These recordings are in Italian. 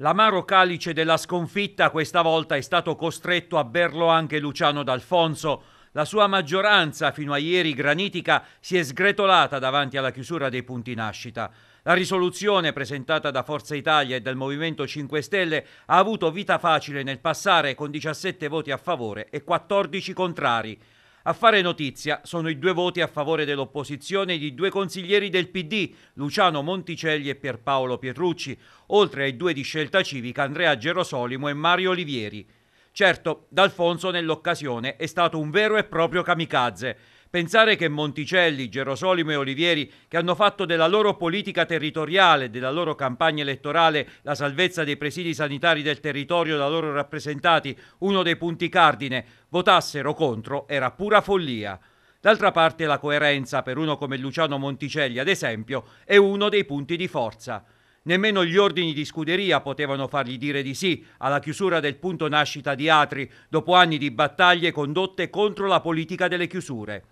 L'amaro calice della sconfitta questa volta è stato costretto a berlo anche Luciano D'Alfonso. La sua maggioranza, fino a ieri granitica, si è sgretolata davanti alla chiusura dei punti nascita. La risoluzione presentata da Forza Italia e dal Movimento 5 Stelle ha avuto vita facile nel passare con 17 voti a favore e 14 contrari. A fare notizia sono i due voti a favore dell'opposizione di due consiglieri del PD, Luciano Monticelli e Pierpaolo Pietrucci, oltre ai due di scelta civica Andrea Gerosolimo e Mario Olivieri. Certo, D'Alfonso nell'occasione è stato un vero e proprio kamikaze Pensare che Monticelli, Gerosolimo e Olivieri, che hanno fatto della loro politica territoriale, della loro campagna elettorale, la salvezza dei presidi sanitari del territorio da loro rappresentati, uno dei punti cardine, votassero contro era pura follia. D'altra parte la coerenza per uno come Luciano Monticelli, ad esempio, è uno dei punti di forza. Nemmeno gli ordini di scuderia potevano fargli dire di sì alla chiusura del punto nascita di Atri dopo anni di battaglie condotte contro la politica delle chiusure.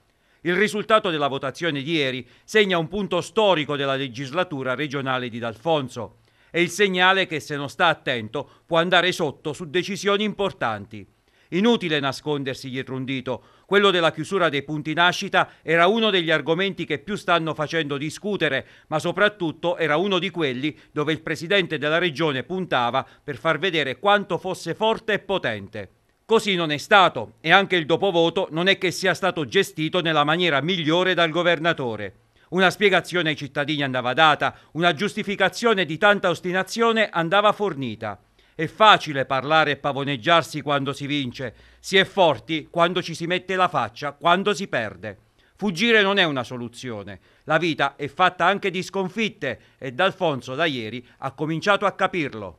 Il risultato della votazione di ieri segna un punto storico della legislatura regionale di D'Alfonso. È il segnale che se non sta attento può andare sotto su decisioni importanti. Inutile nascondersi dietro un dito, quello della chiusura dei punti nascita era uno degli argomenti che più stanno facendo discutere, ma soprattutto era uno di quelli dove il presidente della regione puntava per far vedere quanto fosse forte e potente. Così non è stato e anche il dopovoto non è che sia stato gestito nella maniera migliore dal governatore. Una spiegazione ai cittadini andava data, una giustificazione di tanta ostinazione andava fornita. È facile parlare e pavoneggiarsi quando si vince, si è forti quando ci si mette la faccia, quando si perde. Fuggire non è una soluzione. La vita è fatta anche di sconfitte ed Alfonso da ieri ha cominciato a capirlo.